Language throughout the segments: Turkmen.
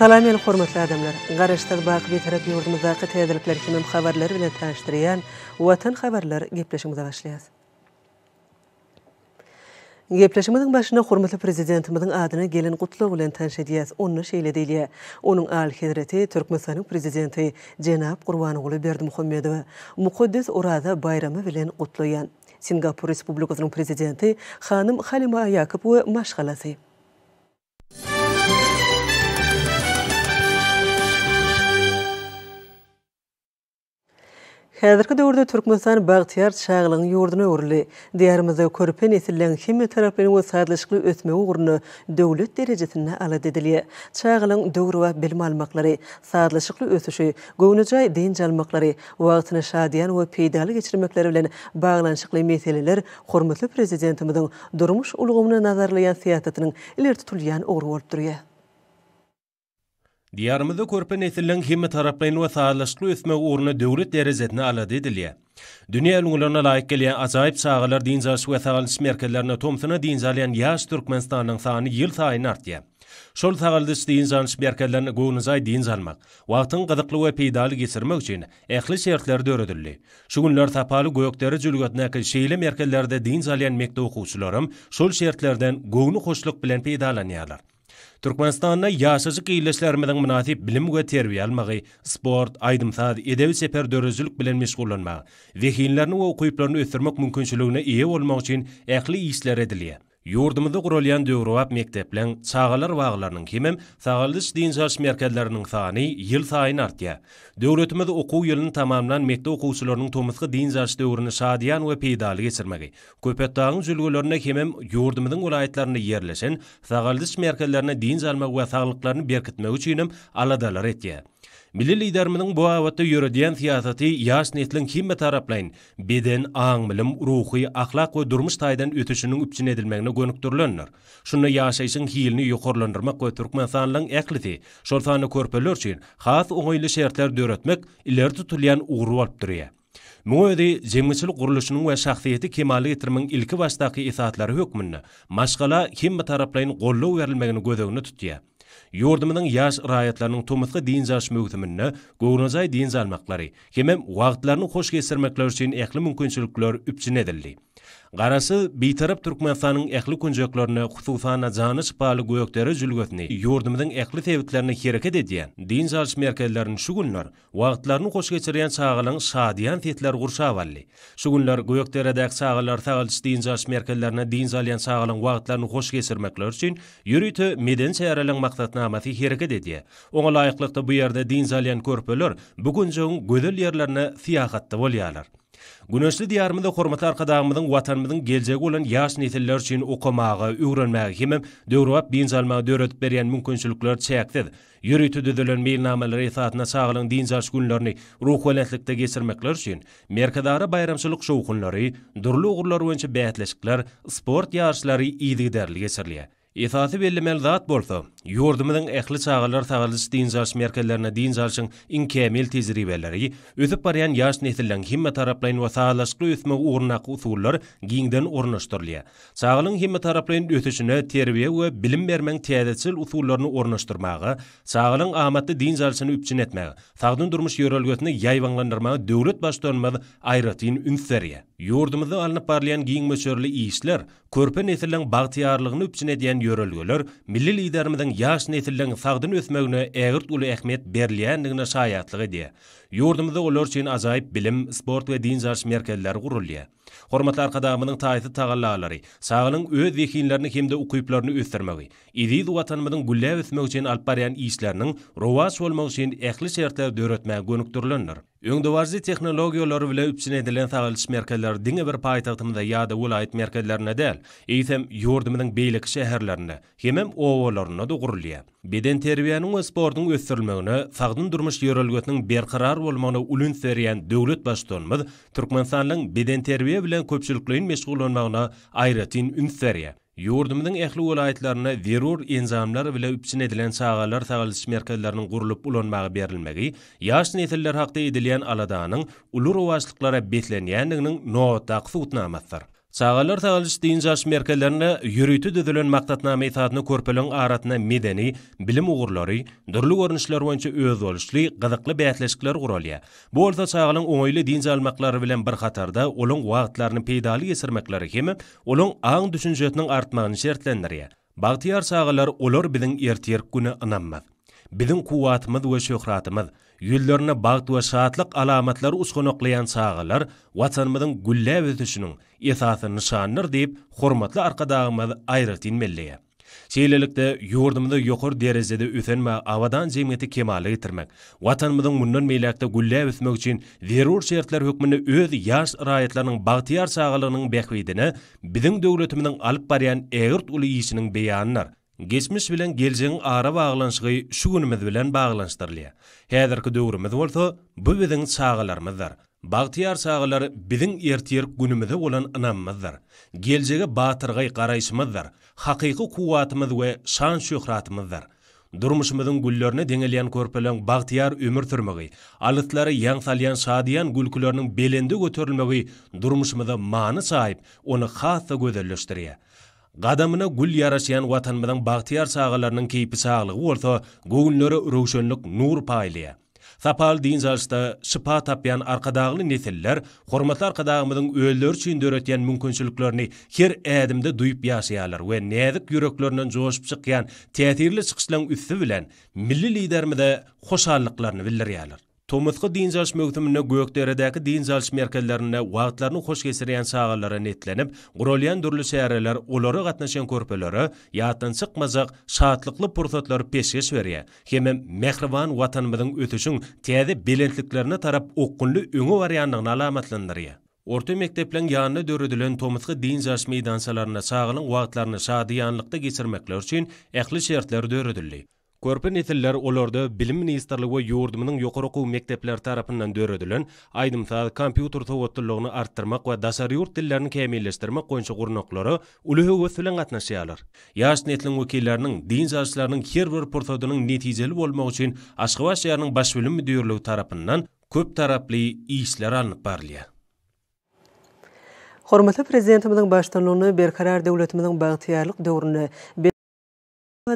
Salam el hormatly adamlar. Garaşdyr baq bir taraf ýurdumyzda gatnaşyklar kimin habarlary bilen taşdyrýan watan habarlar gepleşmegi başlaýar. Gepleşmegiň başyna hormatly prezidentimiziň adyny gelin gutly bilen taýş edýäs. şeýle diýilýär. Onuň al hedreti Türkmenistanyň prezidenti Jenap Gurbanowly Berdi Muhammedow Muqaddes urada bayramy bilen gutlaýan. Singapur Respublikasynyň prezidenti Hanım Halima Yakupowa maşgalasy. Häzirki döwürde Türkmenistan Bagtiyar şaýlygyny ýurduna öwrüli. Diýarymyzda körpen esilen himme taraplaryň we saýlaşykly ötmek ugruny döwlet derejesinde ala dedilýär. Şaýlygyny döwür we bilme almaklary, saýlaşykly ötüşi, göwnüjäi deň jalmaklary, wagtyny şadiyan we peýdaly geçirmekleri bilen baglanyşykly meseleler hormatly prezidentimiziň durmuş ulgamyny nazarlaýan syýasatynyň ileri tutulýan ogry bolup durýar. Diyarmyzda körpe nesilleng himme taraplaryny we saýlaşykly ösme ugruny döwlet derejesine ala dedilýä. Dünýä ulgulyna laýyk gelýän azaýyp saýlar diňe we saýlaş merkezlerine tömsüne diňe ýaş türkmenistanyň sany ýyl saýyn artýar. Şol saýlaş üçin diňe alýan merkezlerini gowunyzaý diňe almak, wagtyň gyzykly we peýdaly geçirmek üçin ähli şertler döredildi. Şu günler tapaly goýokdary jülgatna kyn şeýle merkezlerde diňe alýan okuwçylarym şol şertlerden gowuny hoşluk bilen peýdalanýarlar. Türkmenistan'a yaşajyk iýleşler bilen münasip bilim we terbiýe sport, aýdym sazy, edebi sefer döwürçülik bilen meşgullanmak, wehinlerini we okuýyplaryny ösdürmek mümkinçiligine ýetmek üçin ähli işler edilýär. Yurdumuzda gurulýan döwrewap mekteplen, çağalar wagalarynyň kimem sağalys din saýs merkezleriniň sany ýyl saýyn artýa. Döwletimiz okuw ýylyny tamamlan mekde okuwçylarynyň tomusky din saýs döwrüni şadyan we peýdaly geçirmegi. Köpetdaň jülgülerine kimem yurdumyzyň ulaýatlaryny ýerleşen sağalys merkezlerine din salmak we saglyklaryny berkitmek üçin aladalar etýär. Milli liderimin bu awatda ýöredýän siýasaty ýaş netlin kimme taraplayın, beden, aň bilim, ruhy, ahlak we durmuş taýdan ötüşiniň üçin edilmegine gönükdirilenler. Şunu ýaşaýyşyň hilini ýokurlandyrmak we türkmen sanlygyň ekliti, şol sanly körpeler üçin has oňyly şertler döretmek iler tutulýan ugru bolup durýar. Muwedi jemgyçlik gurulyşynyň we şahsyýeti kemaly ýetirmek ilki başdaky isatlary hökmünde maşgala kim taraplaryň gollaw berilmegini gözegini tutýar. Yurdumynyň ýaş raýatlarynyň tömetgi diýin zaş möhüminni gowrunzaý diýin zalmaklary, kimem wagtlaryny hoş geçirmekler üçin ähli mümkinçilikler üpçine edildi. Garasy biýtarap Türkmenistanyň ähli künjeklerini, hususan jany paly göýekleri jülgötni, ýurdumyzyň ähli tebitlerini hereket edýän. Din zarş merkezleriniň şu günler, wagtlaryny goş geçirýän çağalyň tetler gursa awaly. Şu günler göýeklerde çağalar tagalyş din zarş merkezlerine din zalyň çağalyň wagtlaryny goş geçirmekler üçin ýürüýte meden şäherleriň amaty hereket edýä. Oňa laýyklykda bu ýerde din zalyan körpeler bugünjeň gödel ýerlerine fiýahatda bolýarlar. Güneşli diýarymda hormatly arkadaşymyz, watanymyz dyn geljegi bolan ýaş netiller üçin okuw maghaly, öwrenme gymym, döwürüp binzalma döredip berýän mun konsulklary çäkdir. Yuridik düzünme bilen amal reýhatna saaglanyň din we okullaryny, ruhwulatlykdaky sermikler üçin, merkedary bayramçylyk şowhunlary, durly öwrler oýunça beýatlaşyklary, sport ýarşylary iň gowy ýerleşdirilýär. Esasy belli mel zat bolsa, yurdumyň ähli çağalar taýdanlyk diýen zat merkezlerine diýen zatyň in kämil tejribeleri, ösüp barýan ýaş netilden himme taraplaryň we taýdanlyk ösme ugruna usullar giňden ornaşdyrly. Çağalyň himme taraplaryň ötüşüne terbiýe we bilim bermäň täzeçil usullaryny ornaşdyrmagy, çağalyň amatly diýen zatyny üpçin etmegi, taýdan durmuş ýörelgötini ýaýwanlandyrmagy döwlet başlanmagy aýratyn Yurdumuzda alınıp barlayan giyin möçörlü iyisler, körpe nesillen bağtiyarlığını üpçin ediyen yörölgölör, milli liderimizin yaş nesillen sağdın ösmögünü eğirt ulu ehmet berliyen nigna şayatlıgı diye. Yurdumuzda olor çin bilim, sport ve din zarş merkelleri gurulluya. Hormatlar arkadağımının tayisi tağallalari, sağının öz vekinlerini kemde ukuyiplarini ökuyiplarini ökuyiplarini ökuyiplarini ökuyiplarini ökuyiplarini ökuyiplarini ökuyiplarini ökuyiplarini ökuyiplarini ökuyiplarini ökuyiplarini ökuyiplarini ökuyiplarini ökuyiplarini Öňdewarzy tehnologiýalary bilen üpsin edilen sagalyş merkezler diňe bir paýtagtymda ýa-da ulaýat merkezlerine däl, ýetim ýurdumyň beýlik şäherlerine, hemem owalaryna da gurulýa. Beden terbiýanyň we sportyň ösdürilmegini, sagdyn durmuş ýörelgetiniň berqarar bolmagyny ulun serýän döwlet başdanmyz, Türkmenistanyň beden terbiýe bilen köpçülikliň meşgullanmagyna aýratyn ünserýär. Yurdumyň ähli welaýetlerine zerur enzamlar bilen üpsin edilen sagalar sagalys merkezlerini gurulyp ulanmagy berilmegi, ýaş netiller hakda edilen aladanyň ulur wazlyklara betlenýändigini nota Çağalar tağalış deyince aş merkelerine yürütü düzülün maktatnami itaatını korpulun aratına medeni, bilim uğurları, durlu görünüşler boyunca öz oluşlu, gıdıklı beyatleşikler Bu orta sağalın oyla deyince bilen bir hatarda olun vaatlarını peydali esirmekleri kemi, olun ağın düşüncetinin artmağını şertlendiriyya. Bahtiyar sağalar olor bizin ertiyer günü anammaz. Bizin kuvatımız ve şöhratımız, yüllerini bağıt ve şahatlık alametleri oqlayan sağalar, vatanımızın gülle vütüşünün esası nişanır deyip, hormatlı arka dağımız ayrıltin melleye. Şeylelikde yurdumda yokur derezede ütenme avadan cemiyeti kemale getirmek, vatanımızın munnun meylakta gülle vütmek için verur şertler hükmünü öz yaş rayetlerinin bağıtiyar sağalarının bekvidini, bizim devletimizin alıp bariyan eğirt ulu iyisinin beyanlar, Geçmiş bilen gelceň ara baglanşygy şu günimiz bilen baglanşdyrly. Häzirki döwrümiz bolsa, bu biziň çağalarymyzdyr. Bagtiýar çağalary biziň ertirik günimizde bolan inanmazdyr. Geljegi batyrgy garaýşmazdyr. Hakyky kuwatymyz we şan şöhratymyzdyr. Durmuşymyzyň güllerini deňelýän körpeleň bagtiýar ömür türmegi, alytlary ýang salýan şadiýan gülkülärniň belendi göterilmegi durmuşymyzda many saýyp, ony hassa gözelleşdirýär. Gadamyna gul yarashan watanymdan bagtyyar sagallarynyň kepi saglyg we orta gogullaryň rowşonlyk nur payly. Sapal dinzalsta zäste sypa tapýan arkadağyny netiller hormat arkadağymyň öwler çyndyryp ýetmek mümkinçiliklerini her adamda duýup ýaşyalar we nädip ýüreklerini jöşüp çykýan täsirli çykyşlaryň üstü bilen milli liderimizde hoşhallyklaryny willerýalar. Tomutqa din zalish mögtümünne gökderedeki din zalish vaatlarını xoş kesiriyen sağalara netlenip, Gurolian durlu seyareler olara qatnaşan korpelara yaatın sıkmazaq saatlıklı portatları peskes veriye. Hemen mehrivan vatanmadın ötüşün teyadi belentliklerine tarap okkunlu ünü variyanlığına alamatlandırıya. Orta mekteplen yanına dörüdülen tomutqa din zalish meydansalarına sağalın vaatlarını saadiyanlıkta gesirmekler için ehli şerhtler dörüdülü. Körpü nesiller olorda bilim ministerliği ve yoğurduminin yokur oku mektepler tarafından dör ödülün, aydımsa kompüter soğutturluğunu arttırmak ve dasar yurt dillerini kemiyleştirmek koyunca kurnakları uluhu ve sülen atnaşı alır. Yaş netlin ukeylerinin, din zarşılarının kervor portadının neticeli olmağı için aşkıvaş yarının başvölüm müdürlüğü tarafından köp tarafli işler alınıp barliya. Hormatlı prezidentimizin baştanlığını, berkarar devletimizin bağıtiyarlık doğrunu,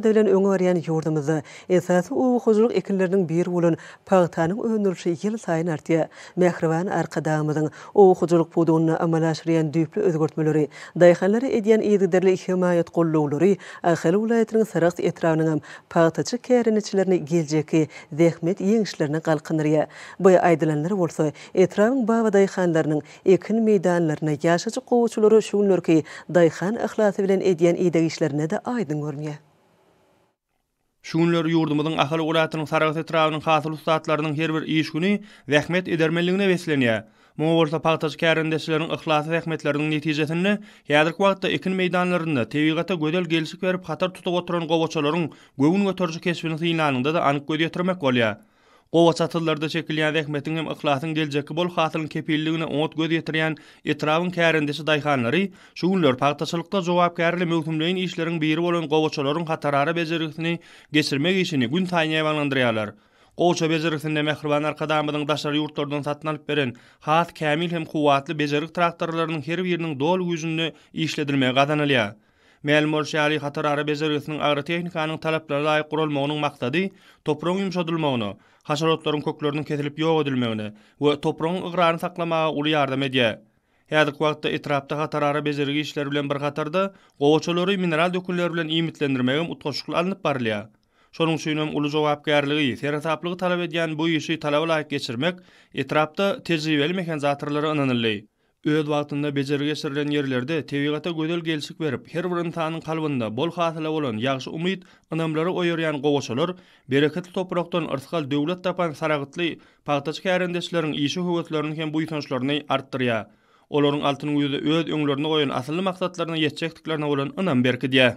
Pavlen öngörýän ýurdumyzy esasy uly hyzyrlyk ekinleriniň biri bolan Pagtanyň öňürşi ýyl sayyn artýa. Mehriwan arkadamyzyň uly hyzyrlyk podunyny amala aşyrýan düýpli özgörtmeleri, daýhanlary edýän ýygyrdyrly himayat gollawlary, ahyl welaýetiniň saraqt etrawynyň hem Pagtaçy käriniçleriniň geljekki zähmet ýeňişlerini galkynyrýa. Bu aýdylanlar bolsa, etrawyň baý daýhanlarynyň ekin meýdanlaryna ýaşajyk gowçulary şuňlary daýhan ahlasy bilen edýän ýygyrdyşlaryna de aýdyň görmeýär. Şunlar yurdumuzun ahal ulatının sarıgat etrafının hasıl ustatlarının her bir iş günü zähmet edermeliğine vesleniye. Moğolsa Paltaş kärindeşilerin ıhlası zähmetlerinin neticesini, yadrik vaqtta ekin meydanlarında tevigata gödel gelişik verip hatar tutu oturan qovoçaların gövün götörcü kesbini sinanında da anık gödi olya. Gowa çatırlarda çekilýän rahmetiň hem ihlasyň geljekki bol hatyryň kepilligine ot göz ýetirýän etrawyň kärindisi daýhanlary şu günler paýtaçylykda jogapkärli möhümlüğin işleriň biri bolan gowaçalaryň hatarary bejerigini geçirmek için gün taýnaýa wanlandyrýarlar. Gowça bejerigini mehriban arkadaşlarymyň daşary ýurtlardan satyn alyp beren hat kämil hem kuwatly bejerig traktorlarynyň her biriniň dol ýüzünde işledilmegi gadanylýar. Mel Molşali Hatar Arabezerisinin agrotehnikanın talaplara layık kurulmağının maktadi, toprağın yumuşadılmağını, haşarotların köklörünün kesilip yok edilmeğine ve toprağın ıgrarını saklamağa ulu yardım ediyor. Hedik vaktta itirapta hatarara bezirgi işler bilen bir hatarda qoçoları mineral dökülleri bilen imitlendirmegim utkoşuklu alınıp barliya. Sonun suyunum ulu cevap gayarlığı, seren saplığı bu işi talavla ayak geçirmek itirapta tecrübeli mekan zatırları Öz wagtında bejerge şerlen yerlerde tebigata gödel gelşik berip, her birin tanın kalbında bol hatla bolan yaxşı umid, anamları oýaryan gowşular, bereketli topraktan ertgal döwlet tapan saragatly paqtaç kärendeşleriň işi howatlaryny hem bu ýetençlerini artdyrýar. Olaryň altyny ýüzde öz öňlerini goýan asly maksatlaryna ýetjekdiklerine bolan anam berkidi.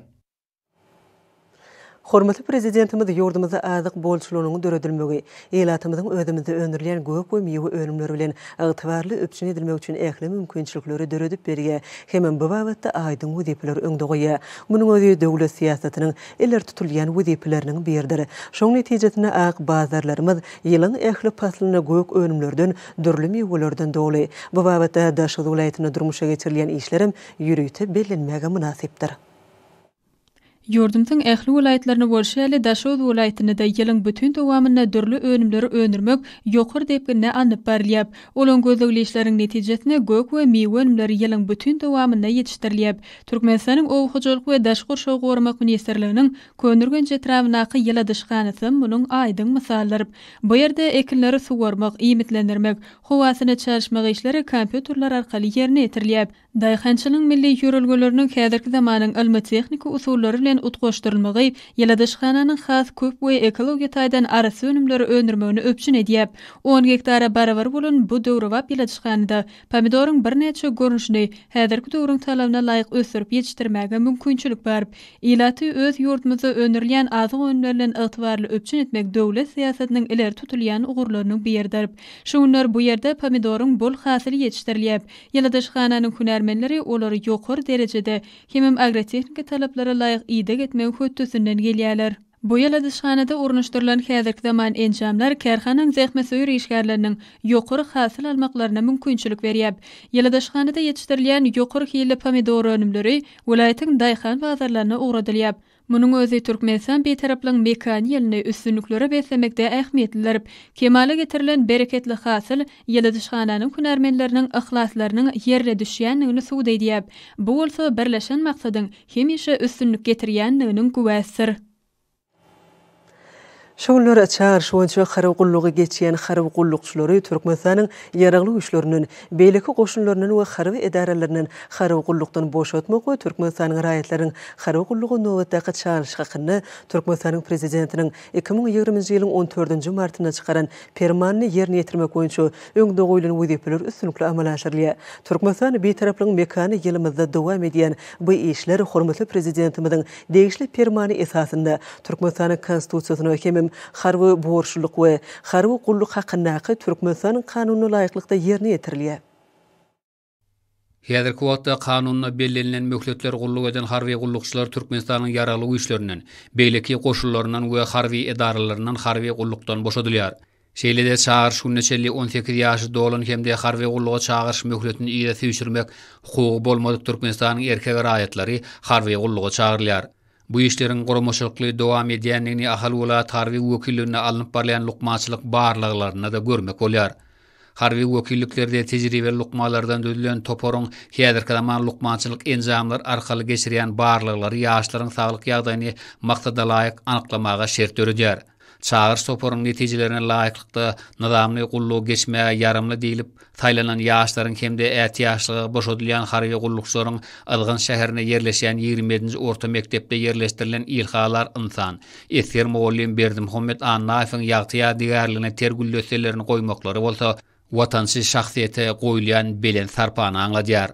Hormatly prezidentimiz ýurdumyzda aýdyk bolçulugyny döredilmegi, elatymyzyň özümizde önürlen köp we miýewi önümleri bilen ygtybarly öpçüne edilmek üçin ähli mümkinçilikleri döredip berge, hemen bu wagtda aýdyň wezipler öňdegi. Munyň özü döwlet siýasatynyň eller tutulýan wezipleriniň birdir. Şoň netijesinde aýk bazarlarymyz ýylyň ähli paslyny köp önümlerden dürli miýewlerden dowly. Bu wagtda daşy dowlatyny durmuşa geçirilýän işlerim ýürüýte bellenmäge münasipdir. Yurdumtyň ähli welaýetlerini bolşaýly ýaly welaýetini de ýylyň bütün dowamyna dürli önümleri önürmek ýokur diýip näme anyp berilýär. Olaň gözlegli işleriň gök we miw önümleri ýylyň bütün dowamyna ýetiştirilýär. Türkmenistanyň owy hojalyk we daşgyr şowgy gormak ministrliginiň köndürgen jetrawnaky ýyla dyşganyny munyň aýdyň mysallary. Bu ýerde ekinleri suwarmak, iýmitlendirmek, howasyny çalyşmak işleri kompýuterler arkaly ýerine etirilýär. Daýhançylyk milli ýörelgelerini häzirki zamanyň ilmi-tehniki usullary bilen ýerden utgaşdyrylmagy, ýaladyş has köp we ekologiýa taýdan arasy önümleri öndürmegini öpçün edýär. 10 gektara barawar bolan bu döwrewap ýaladyş hanada bir birnäçe görnüşini häzirki döwrüň talabyna laýyk ösürip ýetirmäge mümkinçilik berip, ilaty öz ýurdumyzy öndürilýän azyk önümlerden ýetwarly öpçün etmek döwlet syýasatynyň iler tutulýan ugurlarynyň bir ýerdir. Şu bu ýerde pomidoryň bol hasyly ýetirilýär. Ýaladyş hananyň hünärmenleri olary ýokur derejede kimim agrotehnika talaplara laýyk i ýüde gitmek hötdüsinden gelýärler. Bu ýala dyşhanada urunuşdurulan häzirki zaman enjamlar kärhananyň zähme söýür işgärleriniň ýokary hasyl almaklaryna mümkinçilik berýär. Ýala dyşhanada ýetişdirilýän ýokary hili pomidor önümleri welaýatyň daýhan bazarlaryna ugradylýar. Munun özü Türkmenistan bir taraplan mekani yelini üstünlüklere beslemekde ähmiyetlilerip, kemale getirilen bereketli hasyl yeli dışkananın künermenlerinin ıhlaslarının yerle düşüyenliğini suğdaydiyab. Bu olsa birleşen maksadın hemişe üstünlük getiriyenliğinin güvesir. Şolara çağır şonça xarab qulluğa geçen xarab qulluqçuları Türkmenistanın yaraqlı uşlarının beliki qoşunlarının və xarab idarələrinin xarab qulluqdan boşotmaq və Türkmenistanın rəyətlərinin xarab qulluğu növbətə çağırış haqqını Türkmenistanın prezidentinin 2020-ci ilin 14-cü martında çıxaran fermanını yerinə yetirmək üçün öngdə qoyulan vəzifələr üstünlüklə əmələ Türkmenistan bir tərəfliğin məkanı yılımızda davam edən bu işləri hörmətli prezidentimizin dəyişli fermanı esasında Türkmenistanın konstitusiyasına kimi xarvi buhurshulukwe, xarvi qullukha qanaqe Turkmenistanin yerni kanunna qulluk edan xarvi qullukchilar Turkmenistanin yaraglu uishlorinin, beliki qushullorinan kanunna xarvi edaralarinan xarvi qullukton harvi gullukçular Türkmenistan'ın yaralı uyuşlarının, beyleki 40 ve harvi 40 harvi gulluktan 40 40 40 40 40 40 40 40 40 40 Bu işlerin qoromoşoqlu dowam edýänini ahal we ulat harbi alnyp barlayan lukmaçylyk barlyklaryna da görmek olyar. Harbi wekilliklerde tejribeli lukmalardan döwlen toporun häzir kadamar enzamlar enjamlar arkaly geçirýän barlyklary ýaşlaryň saglyk ýagdaýyny maksada laýyk anyklamaga şert çağır soporun neticelerine layıklıkta nadamlı kullu geçmeye yarımlı değilip Taylanan yağışların kemde əti yağışlığı boş odulayan xarıya qulluq sorun ılgın şəhərinə yerleşen 27-ci orta məktəbdə yerleştirilen ilxalar insan. Etfer Moğolliyyən Berdim Xomet An yağtıya digərlənə tərgül dəsələrini koymakları olsa, vatansız şəxsiyyətə qoyulayan belen sarpanı anladiyar.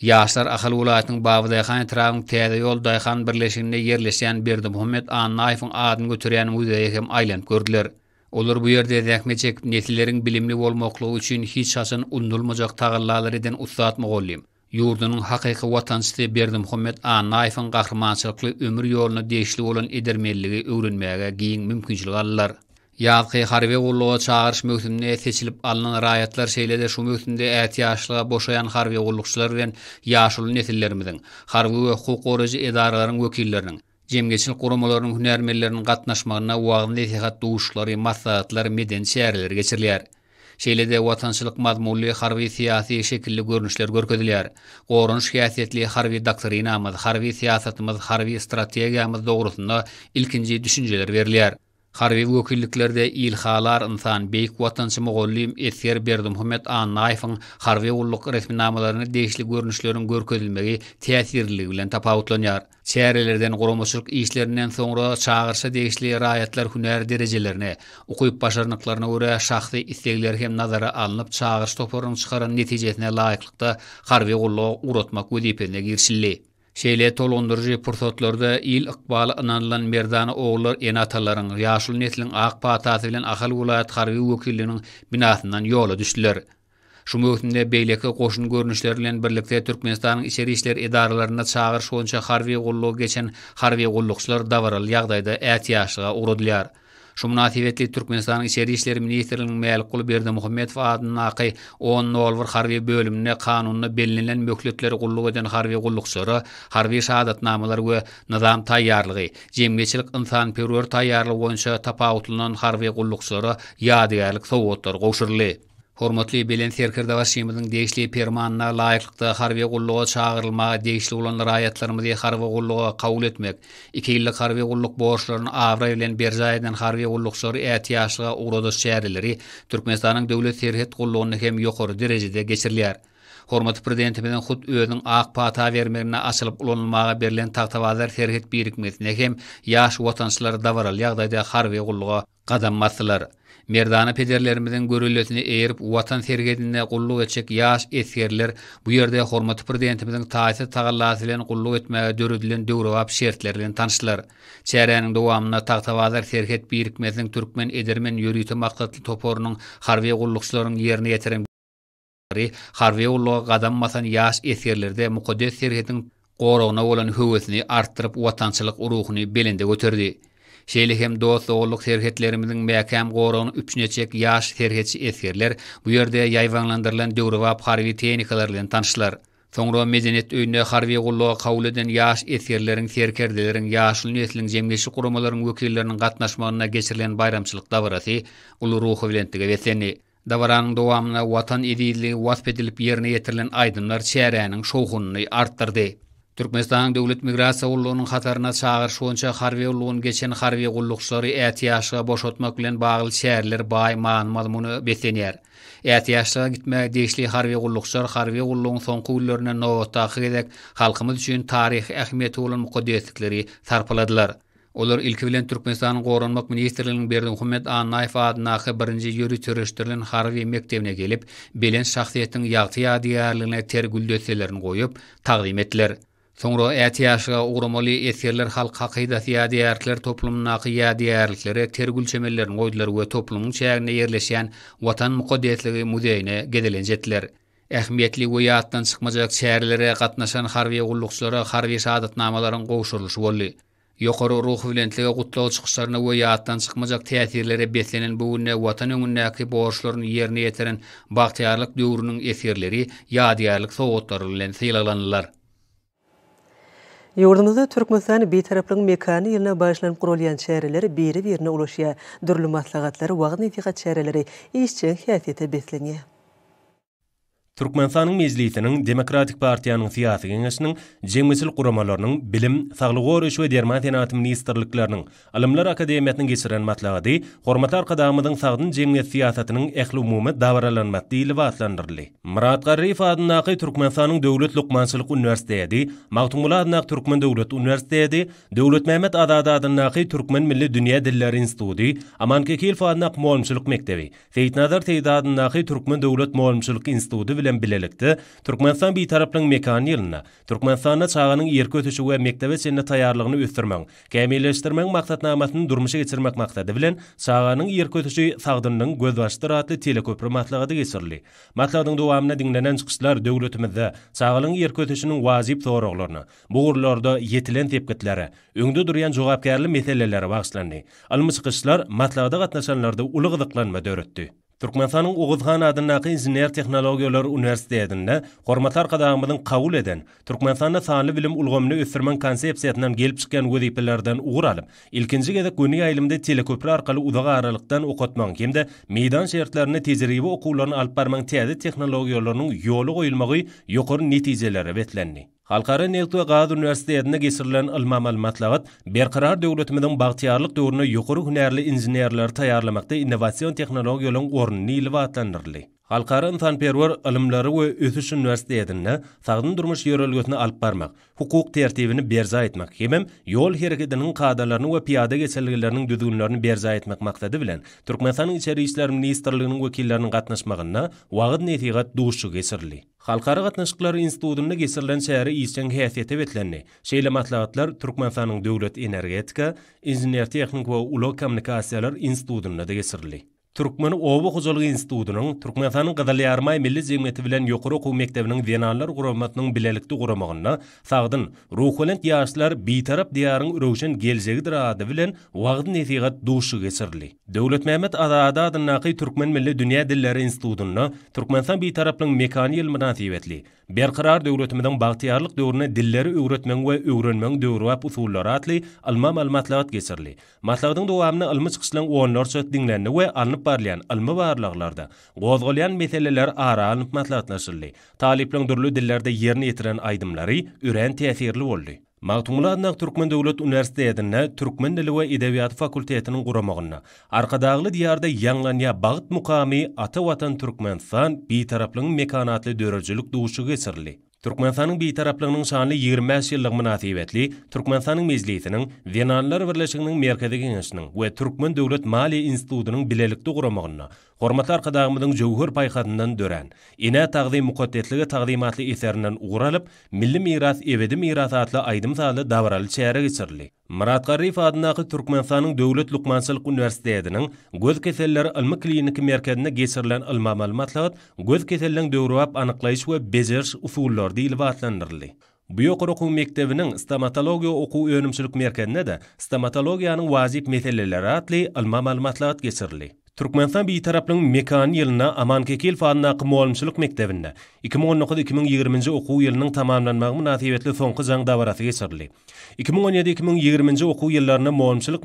Yaşlar Ahal Ulaatın Bavdayxan Etrafın Tiyada Yol Dayxan Birleşiğinde Yerleşen Birdi Muhammed A. Naif'ın adını götüren Uzayi hem aylan gördüler. Olur bu yerde zekme çek netilerin bilimli olmakla üçün hiç hasın undulmacak tağırlalar eden ustaat mı Yurdunun hakiki vatansiti Berdi Muhammed A. Naif'ın kahramansılıklı ömür yolunu değişli olan edirmelliği öğrenmeye giyin mümkünçlük alırlar. Yazgy harbi gullugy çağırış möhtümine seçilip alınan rayatlar şeyle de şu möhtümde äti ýaşlyga boşaýan harbi gullugçylar bilen ýaşul netillerimiziň, harbi we hukuk goraýy edaralaryň wekilleriniň, jemgeçil gurumalarynyň hünärmenleriniň gatnaşmagyna wagtly tehat duşlary, maslahatlar meden şäherler geçirilýär. Şeýle de watançylyk mazmunly harbi siýasy şekilli görnüşler görkezilýär. Gorunç häsiýetli harbi doktrinamyz, harbi siýasatymyz, harbi strategiýamyz dogrusynda ilkinji düşünjeler berilýär. Harvi wökilliklerde ilhalar insan beýik watanç mugallim Eser Berdimhammed A. Naifyň harvi ulluk resminamalaryny degişli görnüşleriň görkezilmegi täsirli bilen tapawutlanýar. Çäherelerden goramuşluk işlerinden soňra çağırsa degişli raýatlar hunar derejelerini, ukyp başarnyklaryna görä şahsy isleklere hem nazara alınıp çağırş toparyny çykaran netijesine laýyklykda harvi ulluk uratmak wüdipine girşilli. Şeýle tolandyryjy portretlerde il ykbaly ananlan merdana oglar ene atalaryň ýaşyl netliň ak patasy bilen ahal welaýat garby wekilleriniň binasynyň ýoly düşdiler. Şu möhümde beýleki goşun görnüşleri bilen birlikde Türkmenistanyň içeri işler edaralaryna çağırşy boýunça garby gollugy geçen garby gollugçylar dawral ýagdaýda ähtiýaşyga Şu münasibetli Türkmenistanyň Şeýeri işleri ministrliginiň meýli kul berdi Muhammedow adyny aýdy. Onuň Nolwar harbi bölümine kanunly bellenilen möklütleri gullyk eden harbi gullyk harbi şahadat namalary we nizam taýýarlygy, jemgeçilik insan perwer taýýarlygy boýunça tapawutlanan harbi gullyk sözi ýa-da ýerlik sowgatlar Hormatly bilen serkirde başymyzyň degişli permanyna laýyklykda harby gullugy çağırylma, degişli bolan raýatlarymyzy harby gullugy kabul etmek, iki ýyllyk harby gulluk borçlaryny awra bilen berjaýdan harby gulluk şory ätiýaşyga urudy şäherleri Türkmenistanyň döwlet serhet gullugyny hem ýokary derejede geçirilýär. Hormat prezidenti hut özüň ak pata bermerine açylyp ulanmagy berilen taqtawalar serhet birikmesine hem ýaş watanşylary dawaral ýagdaýda harby gulluga gadam Merdana pederlerimizin görülösini eğirip vatan sergedine kulluk etçek yaş eskerler bu yerde hormat prezidentimizin taisi tağallasilen kulluk etmeye dörüdülen dörüvap şertlerilen tanışlar. Çeyrenin doğamına tahtavazar serhet birikmezin Türkmen edirmen yürüytü maksatlı toporunun harviye kullukçuların yerine yetirin. Harviye kulluğa qadam masan yaş eskerlerde mukaddes serhetin qorona olan hüvesini arttırıp vatançılık uruhunu belinde götürdü. Şeýle hem dost dogulluk serhetlerimiziň mäkäm goragyny üçnäçek ýaş serhetçi eserler bu ýerde ýaýwanlandyrylan döwrüwa parwi tehnikalar bilen tanışlar. Soňra Medeniýet öýüne harwi gullara kabul edilen ýaş eserleriň serkerdeleriň ýaş ýetlin jemgeşi guramalaryň wekilleriniň gatnaşmagyna geçirilen bayramçylyk dawraty uly ruhy bilen tägäwetleni. dowamyna watan edilligi wasp edilip ýerine ýetirilen aýdymlar şäherin şowhunyny artdyrdy. Türkmenistan döwlet migrasiýa ullunyň hatarına çağırşy bolsa Harbi ullunyň geçen Harbi gullukçylary ätiýaşyga boşatmak bilen bagly şäherler bay maan mazmuny betlenýär. Ätiýaşyga gitmek deýişli Harbi gullukçylar Harbi ullunyň soňky ullaryna nowata gerek halkymyz üçin taryh ähmiýeti bolan mukaddesdikleri tarpaladylar. Olar ilki bilen Türkmenistanyň gorunmak ministrliginiň berdiň hümmet Annaýew adyna hy birinji ýöri töreşdirilen Harbi mektebine gelip, bilen şahsiýetiniň ýagty ýa diýerligine tergüldetlerini goýup taqdim etdiler. Sonra äti ýaşyga ugramaly eserler halk haqydaty ýa-da ýerler toplumyna qiýadi ýerlikleri tergül goýdylar we toplumyň çägine ýerleşýän watan mukaddesligi muzeýine gedelenjetler. Ähmiýetli we ýatdan çykmajak şäherlere gatnaşan harbi gullukçylara harbi şahadatnamalaryň goşurulyşy boldy. Ýokary ruh bilenlige gutlaw çykyşlaryna we ýatdan çykmajak täsirlere beslenen bu günde watan öňündäki borçlaryň ýerine ýetiren bagtiýarlyk döwrüniň eserleri yadiyarlık da ýerlik sowgatlar bilen Yurdumuzda Türkmenistan bi mekanı ýylyna başlanyp gurulýan şäherleri biri-birine ulaşýa, dürlü maslahatlary wagtyny ýetigä şäherleri işçi hiýatyta beslenýär. Türkmenistanyň Meclisinin, Demokratik partiyanın siýasy geňeşiniň Cemisil guramalarynyň bilim, saglyk gory we derman tenat ministrliklerini, alimler akademiýatynyň geçiren matlagady, hormatly arkadaşymyň sagdyn jemgysyl siýasatynyň ähli umumy dawralanmak diýilip atlandyrly. Murat Garif adynaky Türkmenistanyň döwlet lukmansylyk universiteti, Magtumula adynaky Türkmen döwlet universiteti, Döwlet Mehmet Adada adynaky Türkmen milli Dünya dilleri instituty, Amankekil adynaky molumçylyk mektebi, Feýtnazar Teýdi adynaky Türkmen döwlet bilen bilelikde Türkmenistan bir tarapının mekanı yılına, Türkmenistan'a çağının yerke ötüşü ve mektebe senine tayarlığını üstürmen, kemiyleştirmen maksatnamasını durmuşa geçirmek maksatı bilen çağının yerke ötüşü sağdının gözbaşıdır adlı teleköprü matlağı da geçirli. Matlağının duvamına dinlenen çıkışlar dövletimizde çağının yerke ötüşünün vazip soğruğlarını, bu urlarda yetilen tepkitlere, öngdü duruyan cevapkarlı meselelere bağışlanı. Almış çıkışlar matlağda katnaşanlarda ulu gıdıklanma dörüttü. Türkmenistanyň Ugyzhan adynaky inžener technologiýalar universitetinde hormatly arkadaşlarymyzyň kabul eden Türkmenistanyň sanly bilim ulgamyny ösürmen konsepsiýasynyň gelip çykan wezipelerden ugur alyp, ilkinji gede güni aýlymda telekopra arkaly uzak aralykdan okatmak hemde meýdan şertlerini tejribe okuwlaryny alyp barmak täze technologiýalarynyň ýoly goýulmagy ýokary netijelere betlendi. Halkara Neft we Gaz Üniversitetinde geçirilen ilmi maglumatlygy berqarar döwletimiziň bagtyarlyk döwrüne ýokary hünärli injenerler taýýarlamakda innovasion technologiýalaryň ornyny ilwatlandyrly. Halkaryň sanperwer ilimleri we ösüş üniversitetinde sagdyn durmuş ýörelgesini alyp barmak, hukuk tertibini berza etmek, hemem yol hereketiniň kadalaryny we piyada geçerliklerini düzgünlerini berza etmek maksady bilen Türkmenistanyň içeri işler ministrliginiň wekillerini gatnaşmagyna wagt netigat duşu geçirli. Halkara gatnaşyklary institutunda geçirilen şäheri iýsen häsiýete betlenni. Şeýle matlagatlar Türkmenistanyň döwlet energetika, inžener-tehnik we ulag kommunikasiýalar institutunda da geçirli. Türkmen Owa Hozalyk Institutunyň Türkmenistanyň Gazalyarmay Milli Zimmeti bilen ýokary okuw mekdebiniň denanlar guramatynyň bilelikde guramagyna sagdyn. Ruhulent ýaşlar bitarap diýarynyň öwüşen gelzegi dirady bilen wagt nefigat duşy Gesirli. Döwlet Mehmet Adada adyny naqy Türkmen Milli Dünya Dilleri Institutunyň Türkmenistan bitaraplyň mekany ýyl münasibetli. Berkarar döwletimiň bagtyarlyk döwrüne dilleri öwretmek we öwrenmek döwri we usullary atly alma maglumatlar geçirli. Maslagdyň dowamyny ilmi çykyşlaryň onlarça dinlenýär we barlayan ilmi barlaglarda gozgolyan meseleler ara alınıp matlatlaşyldy. Taliplen dillerde yerini ýetiren aýdymlary üren täsirli boldy. Magtumul Adnak Türkmen Devlet Üniversitesi'nde Türkmen Dili ve Edebiyat Fakültetinin kuramagyna. Arkadaglı diýarda ýanlanýa bagt mukamy ata Türkmen san bi taraplyň mekanatly döwürjilik duşu geçirli. Türkmenistanyň beýtaraplygynyň şanly 20 ýyllyk münasibetli Türkmenistanyň mezliýetiniň Wenanlar birleşiginiň merkezi geňeşiniň we Türkmen döwlet maliýe institutynyň bilelikde guramagyna Hormatly arkadaşlarymyň jogur paýhatyndan dören, ine tagdy mukaddetligi tagdymatly eserinden ugralyp, milli miras ewedi miras atly aýdym zaly dawrally çäre geçirli. Murat Garif adynaky Türkmenistanyň döwlet Lukmansylyk Üniversitetiniň göz keselleri ilmi kliniki merkezine geçirilen ilmi maglumatlar göz keselleriň döwrüp anyklaýyş we bezerş usullary diýip atlandyrly. Bu yokuruk mektebinin stomatologiya oku önümsülük merkezine de stomatologiyanın vazip meselelere atli ilma malumatlaat geçirli. Turkmenistan bir taraplıñ mekan ýylyna aman Kekil fanyna qymolmçylyk mektebinde 2019-2020-nji okuw ýylynyň tamamlanmagy münasibetli soňky jaň dawrasy 2017-2020-nji okuw ýyllaryna molmçylyk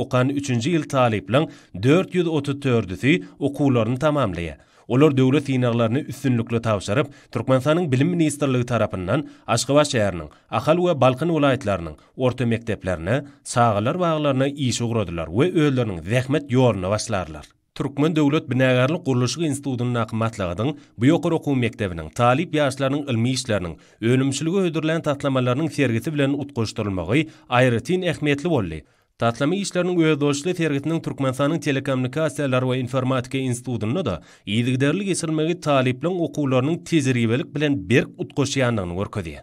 okan 3-nji ýyl talibiniň 434-üsi okuwlaryny tamamlaýar. Olar döwlet ýynaglaryny üstünlikle tavsarib, Türkmenistanyň bilim ministrligi tarapyndan Aşgabat şäheriniň, Ahal we Balkan welaýetlerini, orta mekteplerini, saglar baglaryny iýiş ugradylar we öýlerini rahmet ýoluna başlarlar. Türkmen döwlet binägärlik gurluşyg institutynyň akmatlygynyň, bu ýokary okuw mekdebiniň talip ýaşlarynyň ilmi işleriniň, öňümçülige öýdürilen tatlamalarynyň sergisi bilen utgaşdyrylmagy aýratyn ähmiýetli boldy. Tatlami işlerinin uya dolşli tergitinin Turkmansanın Telekomunikasiyalar Informatika İnstitutunu da iyidigderli gesirmeli taliplin okullarının tezirivelik bilen berk utkoşiyanlarını orkodiyy.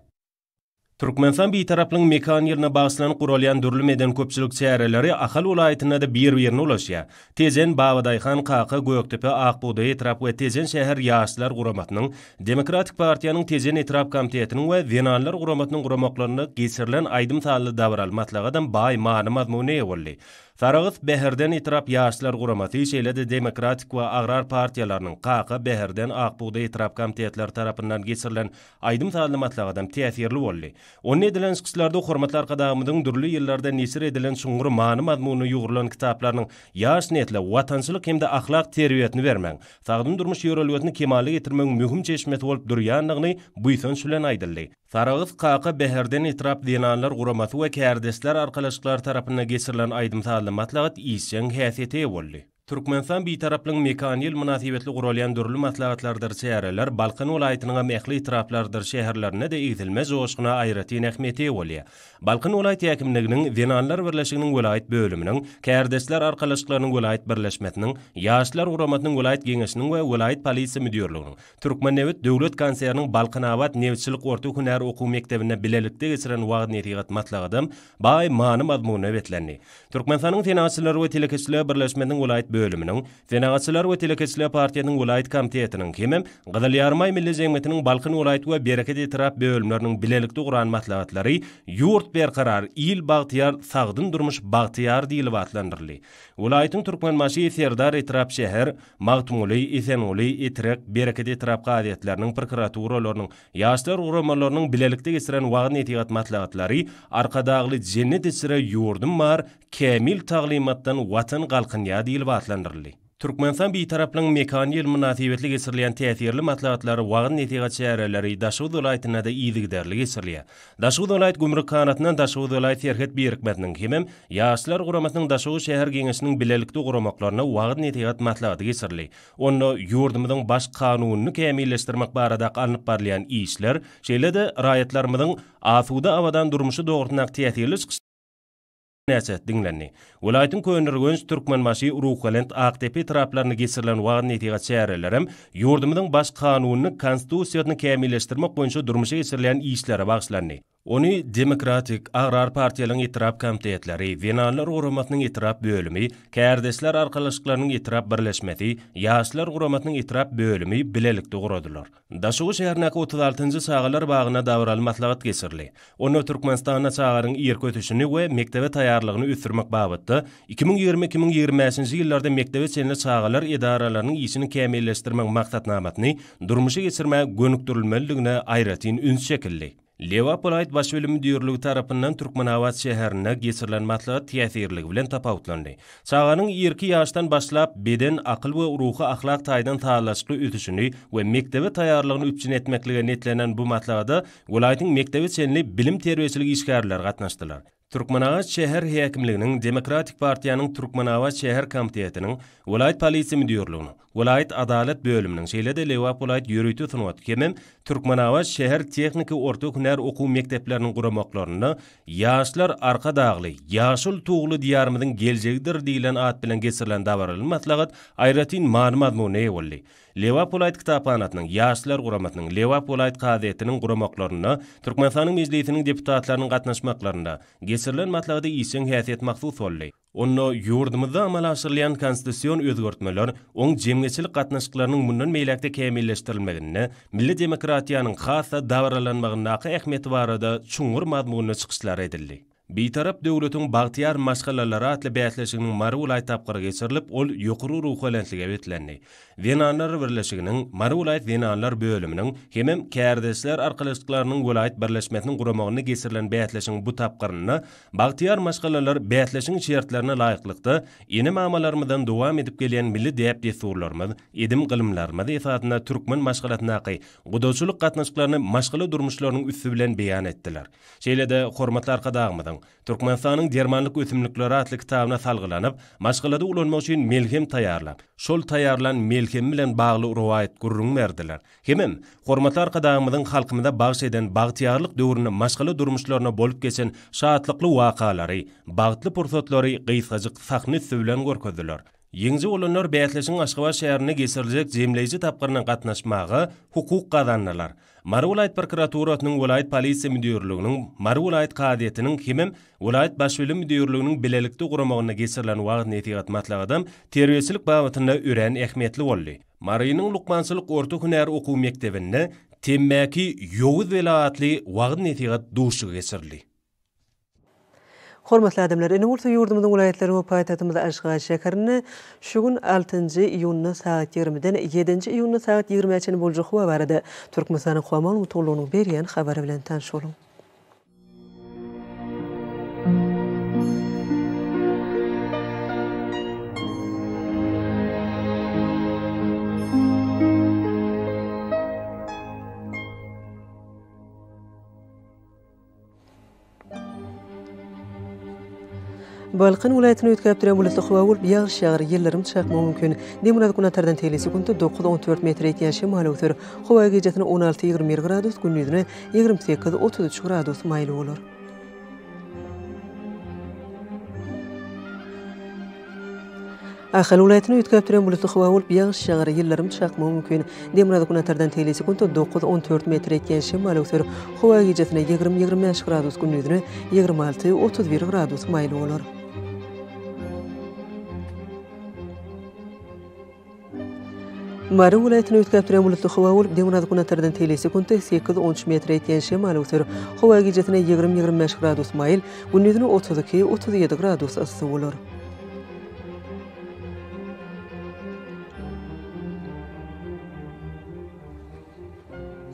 Türkmenistan bir taraplyň mekan ýerine baglanan gurulýan dürli meden köpçülik çäreleri Ahal ulaýatyna da bir ýerine ulaşýar. tezən bavadayxan Qaqa Göktepe Aqbuda etrap we Tezen şäher ýaşlar guramatynyň Demokratik partiýanyň Tezen etrap komitetiniň we Venanlar guramatynyň guramaklaryny gesirilen aýdym taýly dabralmatlagadan bay maglumat mowne Sarıgıs Beherden itirap yaşlar guramaty şeýlede demokratik we agrar partiýalarynyň qaqa Beherden aqbuda itirap komitetler tarapyndan geçirilen aýdym taýdanmatlagadan täsirli boldy. Onuň edilen sıkçylarda hormatlar gadamynyň durly ýyllarda nesir edilen şuňgur maany mazmuny ýuwrulan kitaplarynyň ýaş netle watançylyk hemde ahlak terbiýetini bermek, durmuş ýörelgetini kemalle getirmek möhüm çeşmet bolup durýanlygyny buýsan şülen aýdyldy. Tarağız qaqa Beherden Itrap dinanlar qoramatı və kərdəslər arqalışqlar tarafına gəsirlən aydım talimatlaqat isyan həsiyyətə evolli. Türkmenistan bir taraplyň mekanil münasibetli gurulýan dürli maslahatlardyr şäherler Balkan welaýatynyň mehli taraplardyr şäherlerine de egdilme joşguna aýraty nähmeti boly. Balkan welaýaty häkimliginiň Venanlar birleşiginiň welaýat bölüminiň Kärdesler arkadaşlarynyň welaýat birleşmetiniň Ýaşlar uramatynyň welaýat geňeşiniň we welaýat polisi müdirliginiň Türkmen Newit döwlet konserniň Balkan awat newçilik orta hunar okuw mektebine bilelikde geçiren wagt nähiýat maslahatym baý manymy mazmuny betlendi. Türkmenistanyň tenasyňlary we telekeçiler birleşmetiniň welaýat bölümünün, Zenagatçılar ve Telekeçli Partiyanın Ulayt Komitetinin kemim, Qızıl Yarmay Milli Zengmetinin Balkın Ulayt ve Bereket Etirap bölümlerinin bilelikti kuran matlaatları, yurt berkarar, il bahtiyar, sağdın durmuş bahtiyar deyil vatlandırlı. Ulayt'ın Türkmen Maşi Serdar Etirap Şehir, Mahtumuli, Isenuli, Etirak, Bereket Etirap Qadiyatlarının prokuraturalarının, yaşlar uramalarının bilelikti gisiren vağın Etigat matlaatları, arkadağlı cennet isire yurdum mar, kemil taqlimattan vatan qalqın ya maslahatlandyrly. Türkmenistan bir taraplyň mekaniki ýyl münasibetli geçirilýän täsirli maslahatlary wagyn netige çäreleri Daşgöz welaýatynda da iýdig derligi sürýär. Daşgöz welaýat gümrük kanatynyň Daşgöz welaýat ýerhet bir hökmetiniň hem ýaşlar guramasynyň Daşgöz şäher geňeşiniň bilelikde guramaklaryna wagyn netige maslahaty geçirli. Onu ýurdumyň baş kanunyny kämilleşdirmek barada galyp barlayan işler, şeýle-de raýatlarymyň awadan durmuşy dogrunak täsirli näçe dinlenni. Welaýatyň köýünür Gönç Türkmenbaşy Uruqalent AKDP taraplaryny geçirilen wagt netige çäherlerim ýurdumyň baş kanunyny konstitusiýany kämilleşdirmek boýunça durmuşa geçirilen işlere bagyşlandy. Oni Demokratik Agrar Partiýanyň itiraf komitetleri, venallar Guramatynyň itiraf bölümi, Kärdeşler arkadaşlarynyň itiraf birleşmesi, Yaşlar Guramatynyň itiraf bölümi bilelikde guradylar. Daşugy şäherindäki 36-njy bağına bagyna dawral maslahat geçirli. Onu Türkmenistana sagaryň ýer köçüşini we mektebe taýýarlygyny ýetirmek babatda 2020-2020-nji ýyllarda mektebe çenli sagalar edaralarynyň ýeşini kämilleşdirmek maksatnamatyny durmuşa geçirmäge gönükdürilmeliligine aýratyn üns şekilli. Lewa Polayt baş bölümü düýürligi tarapyndan Türkmenabat şäherine geçirilen matlagat bilen tapawutlandy. Çağanyň ýerki ýaşdan başlap beden, akl we ruhy ahlak taýdan taýýarlaşyky ýetişini we mektebi taýýarlygyny üçin etmekligi netlenen bu matlagada Polaýtyň mektebi çenli bilim terbiýesiligi işgärler gatnaşdylar. Türkmenabat şäher häkimliginiň Demokratik partiýanyň Türkmenabat şäher komitetiniň Polaýt polisi müdürligini Vilayet Adalet bölümünün şeýle de Lewa Polat ýürütü synowat kemin Türkmenawa şäher tehniki orta hünär okuw mekdepleriniň guramaklaryny ýaşlar arka dağly ýaşul tugly diýarmyň geljegidir diýilen at bilen geçirilen dawrlar matlagat aýratyn ma'lumat möne bolly Lewa Polat kitapxanatynyň ýaşlar guramatynyň Lewa Polat gazetiniň guramaklaryny Türkmenistanyň meclisiniň deputatlarynyň gatnaşmaklaryna geçirilen matlagda ýeseň häsiýet mahsus bolly Onno yurdymyzda amala aşyrylan konstitusion özgörtmeler oň jemgeçilik gatnaşyklarynyň mundan meýlekde kämilleşdirilmegini, milli demokratiýanyň hassa dawralanmagyna ähmiýet barada çuňur mazmunly çykyşlar edildi. Bitarap döwletiň Bagtiýar maşgalalary atly bäsleşiginiň Marulay tapgyry geçirilip, ol ýokary ruhlanyşyga betlendi. Venanlar birleşiginiň Marulay Venanlar bölüminiň hemem kärdeşler arkalaşyklarynyň welaýat birleşmesiniň guramagyny geçirilen beýleşigiň bu tapgyryny Bagtiýar maşgalalar beýleşigiň şertlerine laýyklykda ýene mamalarymyzdan dowam edip gelýän milli däp desturlarymyz, edim gylymlarymyz ýetadyna türkmen maşgalatyna aky, gudowçuluk gatnaşyklaryny maşgala durmuşlarynyň üstü bilen beýan etdiler. Şeýle-de hormatly arkadaşlar, Türkmenistanyň Germanlyk ösümlikleri atly kitabyna salgylanyp, maşgalady ulanmak üçin melhem taýýarlap. Şol taýýarlan melhem bilen bagly rowayat gurrun merdiler. Hemem, hormatly arkadaşymyzyň halkymyza bagyş eden bagtyarlyk döwrüni maşgala durmuşlaryna bolup geçen şahatlykly wakalary, bagtly porsatlary gysgajyk sahny söwlen görkezdiler. Yeňji ulanlar Beýatlaşyň Aşgabat şäherine geçirilýän zemleýji tapgyrynyň gatnaşmagy hukuk gazanlar. Marulayt prokuraturatynyň ulayt polisiýa müdirliginiň Marulayt gadiýetiniň kimi welaýet baş bölüm müdirliginiň bilelikde guramagyna geçirilen wagt netijat matlagadam terwiýetçilik babatyna ören ähmiýetli boldy. Marinyň lukmançylyk orta hünär okuw mektebini Temmäki ýogyz welaýetli wagt netijat duşy geçirildi. Hormatly adamlar, indi bolsa ýurdumyzyň welaýetleri we paýtatymyzda aşga şäkerini şu gün 6-njy iýunda saat 20-den 7-nji iýunda saat 20-ä çyn boljak habar edildi. Türkmenistanyň Hawamal mutulunyň berýän habary bilen tanyşdyryň. Balkan ulaýatyny ýetgäp duran bu ulusly howa bolup ýagyr şäher ýyllarym çyk mümkin. Demirat güne terden telesi 9-14 metr ýetýän şemal öwür. Howa gejesini 16-21 gradus günüdini 28-33 gradus maýly bolar. Ahal ulaýatyny ýetgäp duran bu ulusly howa bolup ýagyr şäher ýyllarym çyk mümkin. Demirat güne terden telesi 9-14 metr ýetýän şemal öwür. Howa gejesini 20-25 gradus günüdini 26-31 gradus maýly bolar. Mara vilayetini ötkäp bilen bolup, howa bolup, dewrada kuna tirden telesi kunti 8-10 metr etgen şemal öter. Howa gejetine 20-25 gradus mayl, gündizini 32-37 gradus ıssy bolar.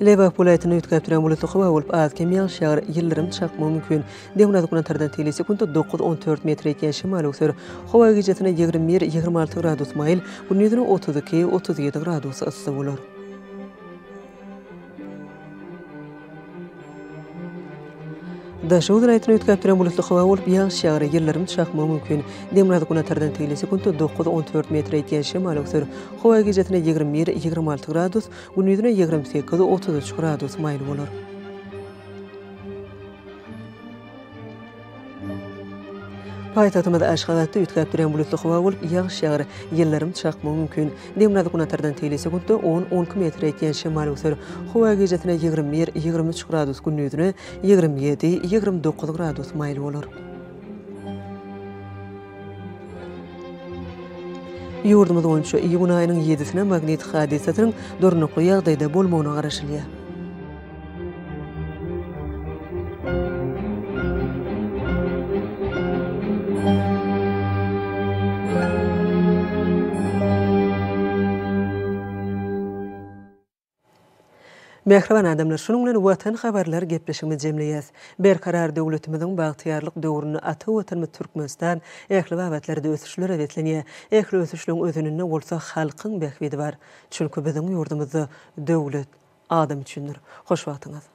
Lewa Pulaytyny ýetgäp duran bu lutgy bolup, az kemiyal ýaly yillirim ýyllaryny çak mümkin. Demirat gün tardan teli sekunda 9-14 metri ýetgän şimal uksir. Howa gejetine 21-26 gradus mail, bu 32-37 gradus ussy bolar. Daşıwd raýatyny ýetgäp bilen bolsa, hawa ol biýan şäherde ýerlerim çakma mümkin. Demirat guna tärden tegile sekundda 9-14 metr ýetýän şemal ösür. Hawa gejetine 21-26 gradus, gündizine 28-30 gradus maýyl bolar. Paýtagtymyzda aşgabatda ýetgäp duran bulutly howa bolup ýagyş ýagyr ýyllarym çaqmy mümkin. Demirada gunatardan 10-12 metr etýän şemal öwsür. Howa gejetine 20 23 gradus günnüdünü 27-29 gradus maýyl bolar. Yurdumuz 10-nji iýun 7-sine магнит hadisatynyň 4 nukly ýagdaýda bolmagyna garaşylýar. Mehriban adamlar, şunun bilen watan habarlar gepleşigimi jemleýäs. Bir karar döwletimiziň bagtyarlyk döwrüni ata watanmy Türkmenistan ähli wagtlarda ösüşler edetleniýär. Ähli ösüşliň özüninde bolsa halkyň behwidi bar. Çünki biziň ýurdumyzda döwlet adam üçindir. Hoş wagtyňyz.